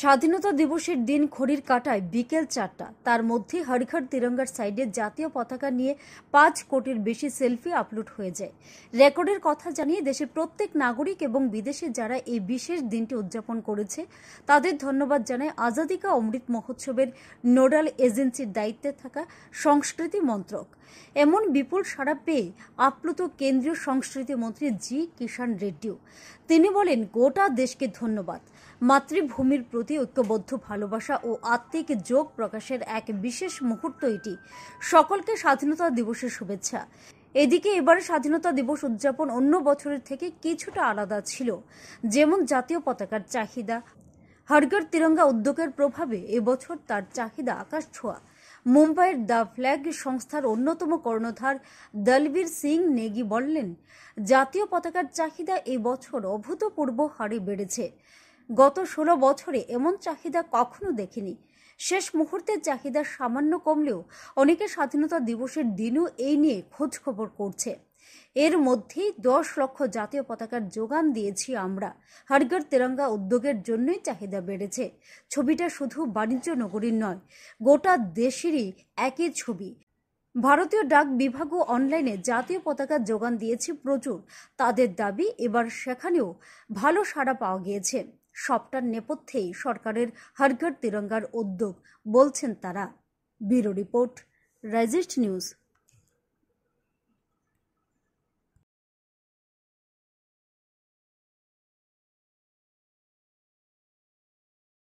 স্বাধীনতা দিবসের দিন খড়ির কাটায় বিকেল চারটা তার মধ্যে হরিঘর তিরঙ্গার সাইডে জাতীয় পতাকা নিয়ে পাঁচ কোটির বেশি সেলফি আপলোড হয়ে যায় রেকর্ডের কথা জানিয়ে দেশের প্রত্যেক নাগরিক এবং বিদেশে যারা এই বিশেষ দিনটি উদযাপন করেছে তাদের ধন্যবাদ জানায় আজাদিকা অমৃত মহোৎসবের নোডাল এজেন্সির দায়িত্বে থাকা সংস্কৃতি মন্ত্রক এমন বিপুল সাড়া পেয়ে আপ্লুত কেন্দ্রীয় সংস্কৃতি মন্ত্রী জি কিষাণ রেড্ডিও তিনি বলেন গোটা দেশকে ধন্যবাদ মাতৃভূমির প্রতি ঐক্যবদ্ধ ভালোবাসা ও আত্মিক যোগ প্রকাশের এক বিশেষ মুহূর্ত এটি সকলকে স্বাধীনতা দিবসের শুভেচ্ছা এদিকে এবার স্বাধীনতা দিবস উদযাপন অন্য বছরের থেকে কিছুটা আলাদা ছিল যেমন জাতীয় পতাকার চাহিদা হরগড় তিরঙ্গা উদ্যোগের প্রভাবে এবছর তার চাহিদা আকাশ ছোঁয়া মুম্বাইয়ের দ্য ফ্ল্যাগ সংস্থার অন্যতম কর্ণধার দলবীর সিং নেগি বললেন জাতীয় পতাকার চাহিদা এবছর অভূতপূর্ব হারে বেড়েছে গত ষোলো বছরে এমন চাহিদা কখনো দেখিনি শেষ মুহূর্তের চাহিদা সামান্য কমলেও অনেকে স্বাধীনতা দিবসের দিনও এই নিয়ে খোঁজ খবর করছে এর মধ্যেই দশ লক্ষ জাতীয় পতাকার যোগান দিয়েছি আমরা হারগড় তেরঙ্গা উদ্যোগের জন্যই চাহিদা বেড়েছে ছবিটা শুধু বাণিজ্য নগরীর নয় গোটা দেশেরই একই ছবি ভারতীয় ডাক বিভাগও অনলাইনে জাতীয় পতাকা যোগান দিয়েছে প্রচুর তাদের দাবি এবার সেখানেও ভালো সাড়া পাওয়া গিয়েছে সবটার নেপথ্যেই সরকারের হরঘর তিরঙ্গার উদ্যোগ বলছেন তারা ব্যুরো রিপোর্ট রাইজেস্ট নিউজ